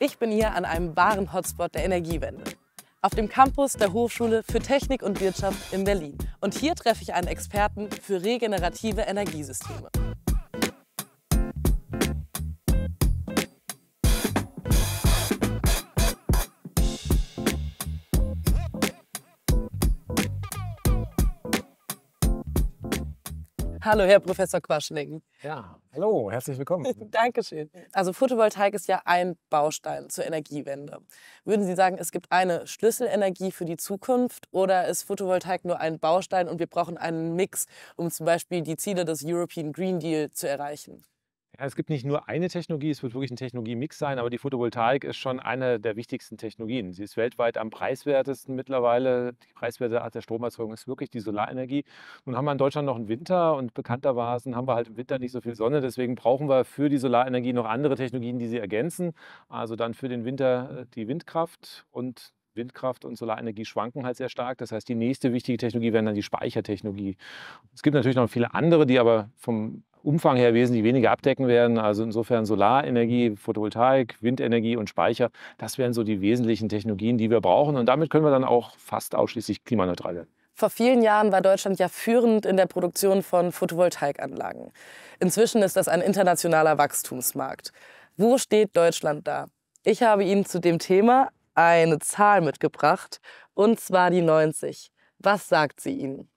Ich bin hier an einem wahren Hotspot der Energiewende. Auf dem Campus der Hochschule für Technik und Wirtschaft in Berlin. Und hier treffe ich einen Experten für regenerative Energiesysteme. Hallo, Herr Professor Quaschning. Ja, hallo, herzlich willkommen. Dankeschön. Also Photovoltaik ist ja ein Baustein zur Energiewende. Würden Sie sagen, es gibt eine Schlüsselenergie für die Zukunft oder ist Photovoltaik nur ein Baustein und wir brauchen einen Mix, um zum Beispiel die Ziele des European Green Deal zu erreichen? Ja, es gibt nicht nur eine Technologie, es wird wirklich ein Technologiemix sein, aber die Photovoltaik ist schon eine der wichtigsten Technologien. Sie ist weltweit am preiswertesten mittlerweile. Die preiswerte Art der Stromerzeugung ist wirklich die Solarenergie. Nun haben wir in Deutschland noch einen Winter und bekanntermaßen haben wir halt im Winter nicht so viel Sonne. Deswegen brauchen wir für die Solarenergie noch andere Technologien, die sie ergänzen. Also dann für den Winter äh, die Windkraft und Windkraft und Solarenergie schwanken halt sehr stark. Das heißt, die nächste wichtige Technologie wäre dann die Speichertechnologie. Es gibt natürlich noch viele andere, die aber vom Umfang her wesentlich weniger abdecken werden. Also insofern Solarenergie, Photovoltaik, Windenergie und Speicher, das wären so die wesentlichen Technologien, die wir brauchen. Und damit können wir dann auch fast ausschließlich klimaneutral werden. Vor vielen Jahren war Deutschland ja führend in der Produktion von Photovoltaikanlagen. Inzwischen ist das ein internationaler Wachstumsmarkt. Wo steht Deutschland da? Ich habe Ihnen zu dem Thema eine Zahl mitgebracht, und zwar die 90. Was sagt sie Ihnen?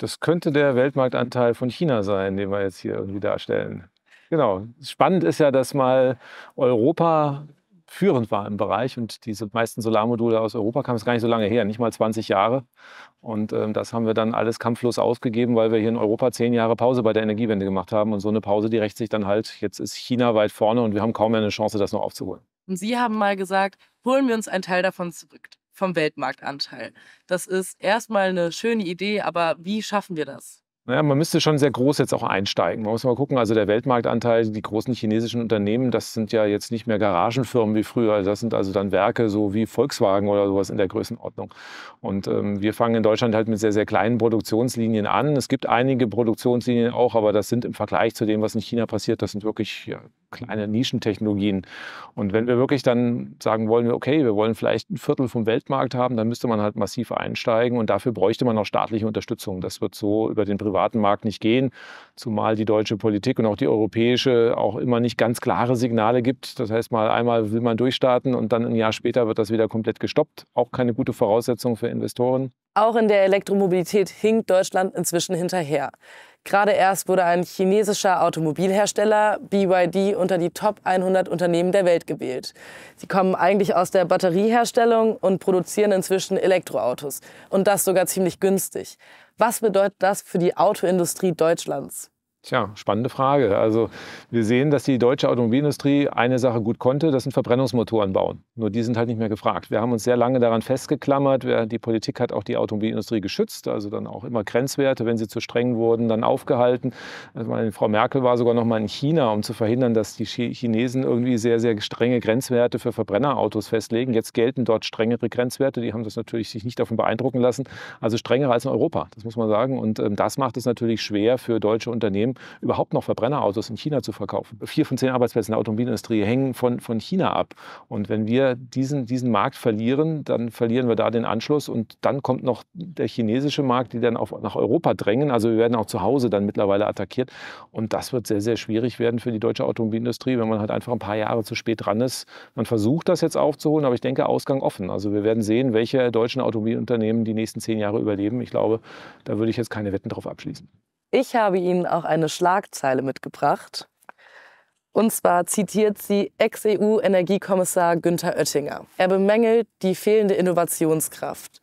Das könnte der Weltmarktanteil von China sein, den wir jetzt hier irgendwie darstellen. Genau. Spannend ist ja, dass mal Europa führend war im Bereich und diese meisten Solarmodule aus Europa kamen es gar nicht so lange her, nicht mal 20 Jahre. Und ähm, das haben wir dann alles kampflos ausgegeben, weil wir hier in Europa zehn Jahre Pause bei der Energiewende gemacht haben. Und so eine Pause, die rächt sich dann halt, jetzt ist China weit vorne und wir haben kaum mehr eine Chance, das noch aufzuholen. Und Sie haben mal gesagt, holen wir uns einen Teil davon zurück vom Weltmarktanteil. Das ist erstmal eine schöne Idee, aber wie schaffen wir das? Naja, man müsste schon sehr groß jetzt auch einsteigen. Man muss mal gucken, also der Weltmarktanteil, die großen chinesischen Unternehmen, das sind ja jetzt nicht mehr Garagenfirmen wie früher. Also das sind also dann Werke so wie Volkswagen oder sowas in der Größenordnung. Und ähm, wir fangen in Deutschland halt mit sehr, sehr kleinen Produktionslinien an. Es gibt einige Produktionslinien auch, aber das sind im Vergleich zu dem, was in China passiert, das sind wirklich ja, kleine Nischentechnologien. Und wenn wir wirklich dann sagen wollen, okay, wir wollen vielleicht ein Viertel vom Weltmarkt haben, dann müsste man halt massiv einsteigen und dafür bräuchte man auch staatliche Unterstützung. Das wird so über den privaten Markt nicht gehen, zumal die deutsche Politik und auch die europäische auch immer nicht ganz klare Signale gibt. Das heißt, mal einmal will man durchstarten und dann ein Jahr später wird das wieder komplett gestoppt. Auch keine gute Voraussetzung für Investoren. Auch in der Elektromobilität hinkt Deutschland inzwischen hinterher. Gerade erst wurde ein chinesischer Automobilhersteller BYD unter die Top 100 Unternehmen der Welt gewählt. Sie kommen eigentlich aus der Batterieherstellung und produzieren inzwischen Elektroautos. Und das sogar ziemlich günstig. Was bedeutet das für die Autoindustrie Deutschlands? Tja, spannende Frage. Also wir sehen, dass die deutsche Automobilindustrie eine Sache gut konnte, das sind Verbrennungsmotoren bauen. Nur die sind halt nicht mehr gefragt. Wir haben uns sehr lange daran festgeklammert. Die Politik hat auch die Automobilindustrie geschützt, also dann auch immer Grenzwerte, wenn sie zu streng wurden, dann aufgehalten. Also meine Frau Merkel war sogar noch mal in China, um zu verhindern, dass die Chinesen irgendwie sehr, sehr strenge Grenzwerte für Verbrennerautos festlegen. Jetzt gelten dort strengere Grenzwerte. Die haben das natürlich sich nicht davon beeindrucken lassen. Also strengere als in Europa, das muss man sagen. Und ähm, das macht es natürlich schwer für deutsche Unternehmen, Problem, überhaupt noch Verbrennerautos in China zu verkaufen. Vier von zehn Arbeitsplätzen in der Automobilindustrie hängen von, von China ab. Und wenn wir diesen, diesen Markt verlieren, dann verlieren wir da den Anschluss. Und dann kommt noch der chinesische Markt, die dann auf, nach Europa drängen. Also wir werden auch zu Hause dann mittlerweile attackiert. Und das wird sehr, sehr schwierig werden für die deutsche Automobilindustrie, wenn man halt einfach ein paar Jahre zu spät dran ist. Man versucht das jetzt aufzuholen, aber ich denke, Ausgang offen. Also wir werden sehen, welche deutschen Automobilunternehmen die nächsten zehn Jahre überleben. Ich glaube, da würde ich jetzt keine Wetten drauf abschließen. Ich habe Ihnen auch eine Schlagzeile mitgebracht. Und zwar zitiert sie Ex-EU-Energiekommissar Günther Oettinger. Er bemängelt die fehlende Innovationskraft.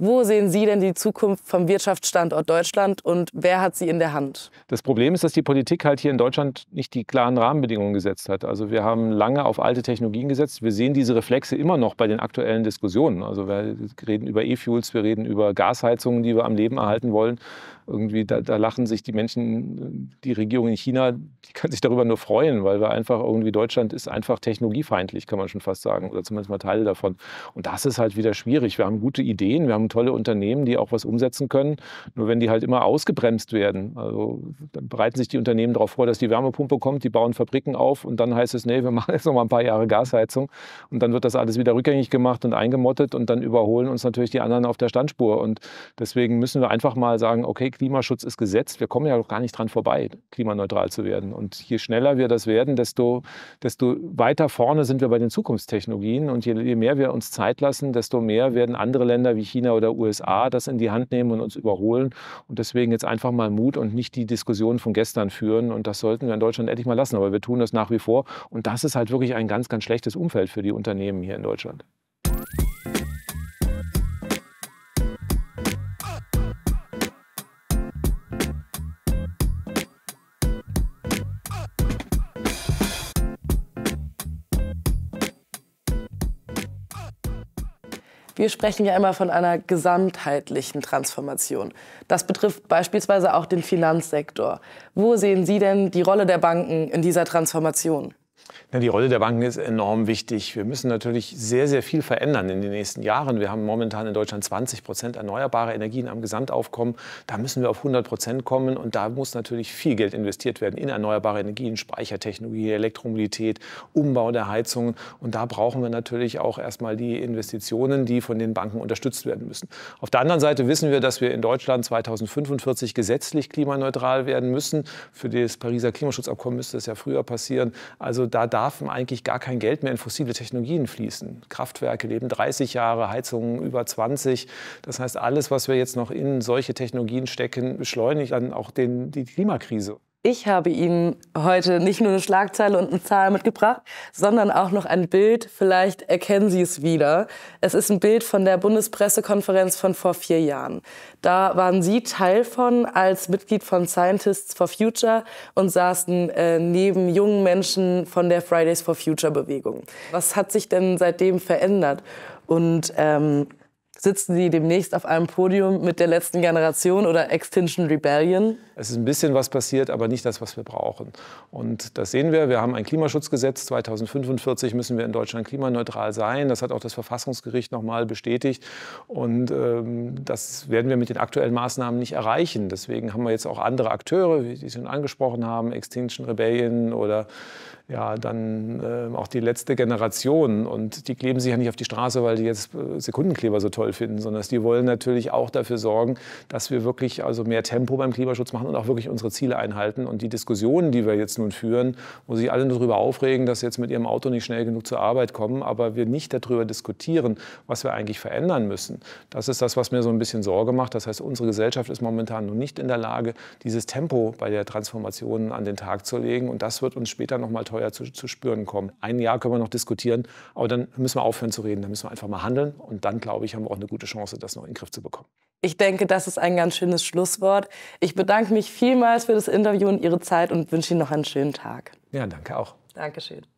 Wo sehen Sie denn die Zukunft vom Wirtschaftsstandort Deutschland und wer hat sie in der Hand? Das Problem ist, dass die Politik halt hier in Deutschland nicht die klaren Rahmenbedingungen gesetzt hat. Also wir haben lange auf alte Technologien gesetzt. Wir sehen diese Reflexe immer noch bei den aktuellen Diskussionen. Also wir reden über E-Fuels, wir reden über Gasheizungen, die wir am Leben erhalten wollen. Irgendwie da, da lachen sich die Menschen, die Regierung in China, die kann sich darüber nur freuen, weil wir einfach irgendwie Deutschland ist einfach technologiefeindlich, kann man schon fast sagen, oder zumindest mal Teile davon. Und das ist halt wieder schwierig. Wir haben gute Ideen, wir haben sind tolle Unternehmen, die auch was umsetzen können. Nur wenn die halt immer ausgebremst werden, also dann bereiten sich die Unternehmen darauf vor, dass die Wärmepumpe kommt, die bauen Fabriken auf und dann heißt es, nee, wir machen jetzt noch mal ein paar Jahre Gasheizung und dann wird das alles wieder rückgängig gemacht und eingemottet und dann überholen uns natürlich die anderen auf der Standspur. Und deswegen müssen wir einfach mal sagen, okay, Klimaschutz ist gesetzt, wir kommen ja auch gar nicht dran vorbei, klimaneutral zu werden. Und je schneller wir das werden, desto, desto weiter vorne sind wir bei den Zukunftstechnologien und je, je mehr wir uns Zeit lassen, desto mehr werden andere Länder wie China oder USA das in die Hand nehmen und uns überholen. Und deswegen jetzt einfach mal Mut und nicht die Diskussion von gestern führen. Und das sollten wir in Deutschland endlich mal lassen. Aber wir tun das nach wie vor. Und das ist halt wirklich ein ganz, ganz schlechtes Umfeld für die Unternehmen hier in Deutschland. Wir sprechen ja immer von einer gesamtheitlichen Transformation. Das betrifft beispielsweise auch den Finanzsektor. Wo sehen Sie denn die Rolle der Banken in dieser Transformation? die Rolle der Banken ist enorm wichtig. Wir müssen natürlich sehr, sehr viel verändern in den nächsten Jahren. Wir haben momentan in Deutschland 20 Prozent erneuerbare Energien am Gesamtaufkommen. Da müssen wir auf 100 Prozent kommen und da muss natürlich viel Geld investiert werden in erneuerbare Energien, Speichertechnologie, Elektromobilität, Umbau der Heizungen. Und da brauchen wir natürlich auch erstmal die Investitionen, die von den Banken unterstützt werden müssen. Auf der anderen Seite wissen wir, dass wir in Deutschland 2045 gesetzlich klimaneutral werden müssen. Für das Pariser Klimaschutzabkommen müsste das ja früher passieren. Also da darf eigentlich gar kein Geld mehr in fossile Technologien fließen. Kraftwerke leben 30 Jahre, Heizungen über 20. Das heißt, alles, was wir jetzt noch in solche Technologien stecken, beschleunigt dann auch den, die Klimakrise. Ich habe Ihnen heute nicht nur eine Schlagzeile und eine Zahl mitgebracht, sondern auch noch ein Bild. Vielleicht erkennen Sie es wieder. Es ist ein Bild von der Bundespressekonferenz von vor vier Jahren. Da waren Sie Teil von als Mitglied von Scientists for Future und saßen äh, neben jungen Menschen von der Fridays for Future Bewegung. Was hat sich denn seitdem verändert? Und ähm, sitzen Sie demnächst auf einem Podium mit der letzten Generation oder Extinction Rebellion? Es ist ein bisschen was passiert, aber nicht das, was wir brauchen. Und das sehen wir. Wir haben ein Klimaschutzgesetz. 2045 müssen wir in Deutschland klimaneutral sein. Das hat auch das Verfassungsgericht nochmal bestätigt. Und ähm, das werden wir mit den aktuellen Maßnahmen nicht erreichen. Deswegen haben wir jetzt auch andere Akteure, wie Sie schon angesprochen haben, Extinction Rebellion oder ja dann äh, auch die letzte Generation. Und die kleben sich ja nicht auf die Straße, weil die jetzt äh, Sekundenkleber so toll finden, sondern die wollen natürlich auch dafür sorgen, dass wir wirklich also mehr Tempo beim Klimaschutz machen und auch wirklich unsere Ziele einhalten. Und die Diskussionen, die wir jetzt nun führen, wo sich alle nur darüber aufregen, dass sie jetzt mit ihrem Auto nicht schnell genug zur Arbeit kommen, aber wir nicht darüber diskutieren, was wir eigentlich verändern müssen. Das ist das, was mir so ein bisschen Sorge macht. Das heißt, unsere Gesellschaft ist momentan noch nicht in der Lage, dieses Tempo bei der Transformation an den Tag zu legen. Und das wird uns später noch mal teuer Abenteuer zu, zu spüren kommen. Ein Jahr können wir noch diskutieren, aber dann müssen wir aufhören zu reden, dann müssen wir einfach mal handeln und dann, glaube ich, haben wir auch eine gute Chance, das noch in den Griff zu bekommen. Ich denke, das ist ein ganz schönes Schlusswort. Ich bedanke mich vielmals für das Interview und Ihre Zeit und wünsche Ihnen noch einen schönen Tag. Ja, danke auch. Dankeschön.